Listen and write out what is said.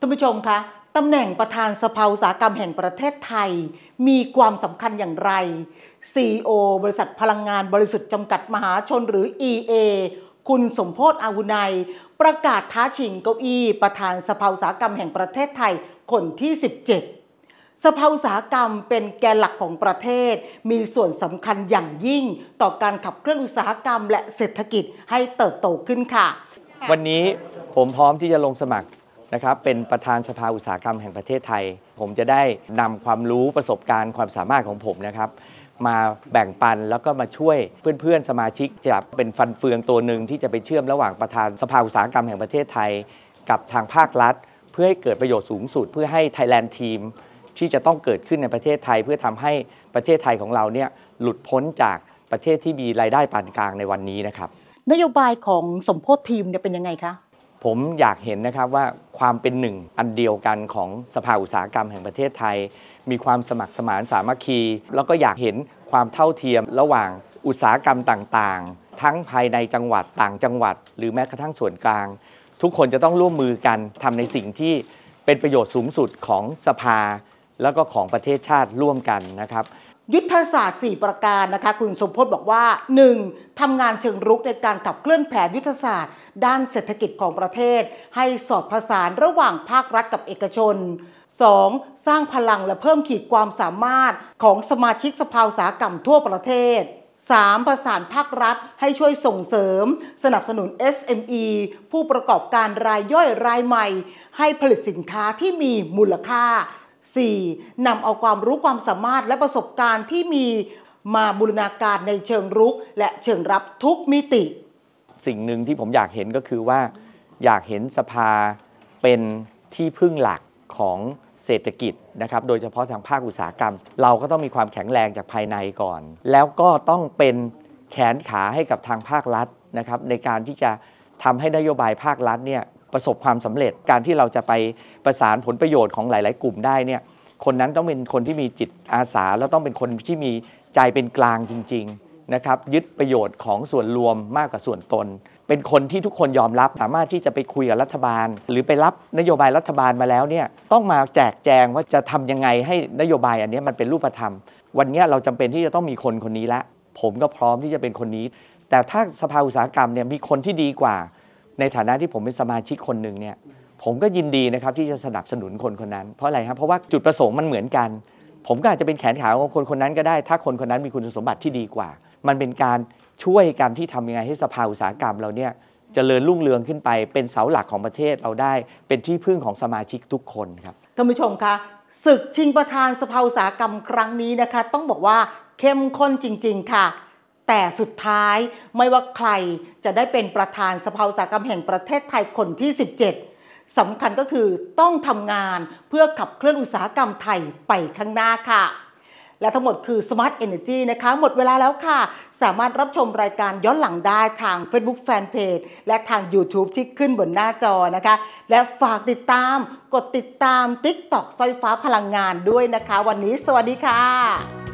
ท่านผู้ชมคะ ตำแหน่งประธานสภาอุตสาหกรรมแห่งประเทศไทย มีความสำคัญอย่างไร CEO บริษัทพลังงานบริสุทธิ์จำกัดมหาชนหรือ EA คุณสมโพศอาวุไนประกาศท้าชิงเก้าอี้ประธานสภาอุตสาหกรรมแห่งประเทศไทยคนที่ 17 สภาอุตสาหกรรมเป็นแกนหลักของประเทศ มีส่วนสำคัญอย่างยิ่งต่อการขับเคลื่อนอุตสาหกรรม และเศรษฐกิจให้เติบโตขึ้นค่ะ วันนี้ผมพร้อมที่จะลงสมัครนะครับเป็นประธานสภาอุตสาหกรรมแห่งประเทศไทย ผมจะได้นำความรู้ประสบการณ์ความสามารถของผมนะครับ มาแบ่งปันแล้วก็มาช่วยเพื่อนๆ สมาชิกจะเป็นฟันเฟืองตัวหนึ่งที่จะไปเชื่อมระหว่างประธานสภาอุตสาหกรรมแห่งประเทศไทย กับทางภาครัฐ เพื่อให้เกิดประโยชน์สูงสุด เพื่อให้ Thailand ทีมที่จะต้องเกิดขึ้นในประเทศไทย เพื่อทำให้ประเทศไทยของเราเนี่ยหลุดพ้นจากประเทศที่มีรายได้ปานกลางในวันนี้นะครับ นโยบายของสมโพธิทีมเนี่ยเป็นยังไงคะผมอยากเห็นนะครับว่าความเป็นหนึ่งอันเดียวกันของสภาอุตสาหกรรมแห่งประเทศไทย มีความสมัครสมานสามัคคี แล้วก็อยากเห็นความเท่าเทียมระหว่างอุตสาหกรรมต่างๆ ทั้งภายในจังหวัดต่างจังหวัด หรือแม้กระทั่งส่วนกลาง ทุกคนจะต้องร่วมมือกันทำในสิ่งที่เป็นประโยชน์สูงสุดของสภาแล้วก็ของประเทศชาติร่วมกันนะครับยุทธศาสตร์ 4 ประการนะคะคุณสมพจน์บอกว่า 1. ทำงานเชิงรุกในการขับเคลื่อนแผนยุทธศาสตร์ด้านเศรษฐกิจของประเทศ ให้สอดผสานระหว่างภาครัฐกับเอกชน 2. สร้างพลังและเพิ่มขีดความสามารถของสมาชิกสภาอุตสาหกรรมทั่วประเทศ 3. ประสานภาครัฐให้ช่วยส่งเสริม สนับสนุน SME ผู้ประกอบการรายย่อยรายใหม่ ให้ผลิตสินค้าที่มีมูลค่า 4. นํเอาความรู้ความสามารถและประสบการณ์ที่มีมาบูรณาการในเชิงรุก และเชิงรับทุกมิติ สิ่งหนึ่งที่ผมอยากเห็นก็คือว่าอยากเห็นสภาเป็นที่พึ่งหลักของเศรษฐกิจนะครับโดยเฉพาะทางภาคอุตสาหกรรม เราก็ต้องมีความแข็งแรงจากภายในก่อน แล้วก็ต้องเป็นแขนขาให้กับทางภาครัฐนะครับในการที่จะทำให้นโยบายภาครัฐเนี่ยประสบความสำเร็จการที่เราจะไปประสานผลประโยชน์ของหลาย ๆ กลุ่มได้เนี่ยคนนั้นต้องเป็นคนที่มีจิตอาสาแล้วต้องเป็นคนที่มีใจเป็นกลางจริง ๆ นะครับ ยึดประโยชน์ของส่วนรวมมากกว่าส่วนตน เป็นคนที่ทุกคนยอมรับสามารถที่จะไปคุยกับรัฐบาล หรือไปรับนโยบายรัฐบาลมาแล้วเนี่ยต้องมาแจกแจงว่าจะทำยังไงให้นโยบายอันนี้มันเป็นรูปธรรม วันนี้เราจำเป็นที่จะต้องมีคนคนนี้ละ ผมก็พร้อมที่จะเป็นคนนี้ แต่ถ้าสภาอุตสาหกรรมเนี่ยมีคนที่ดีกว่าในฐานะที่ผมเป็นสมาชิกคนหนึ่งเนี่ย ผมก็ยินดีนะครับที่จะสนับสนุนคนคนนั้นเพราะอะไรครับเพราะว่าจุดประสงค์มันเหมือนกัน ผมก็อาจจะเป็นแขนขาของคนคนนั้นก็ได้ ถ้าคนคนนั้นมีคุณสมบัติที่ดีกว่า มันเป็นการช่วยกันที่ทำยังไงให้สภาอุตสาหกรรมเราเนี่ยจเจริญรุ่งเรืองขึ้นไปเป็นเสาหลักของประเทศเราได้เป็นที่พึ่งของสมาชิกทุกคนครับท่านผู้ชมคะศึกชิงประธานสภาอุตสาหกรรมครั้งนี้นะคะ ต้องบอกว่าเข้มข้นจริง ๆ ค่ะแต่สุดท้ายไม่ว่าใครจะได้เป็นประธานสภาอุตสาหกรรมแห่งประเทศไทยคนที่ 17สำคัญก็คือต้องทำงานเพื่อขับเคลื่อนอุตสาหกรรมไทยไปข้างหน้าค่ะ และทั้งหมดคือ Smart Energy นะคะ หมดเวลาแล้วค่ะ สามารถรับชมรายการย้อนหลังได้ทาง Facebook Fanpage และทาง YouTube ที่ขึ้นบนหน้าจอนะคะ และฝากติดตามกดติดตาม TikTok สร้อยฟ้าพลังงานด้วยนะคะ วันนี้สวัสดีค่ะ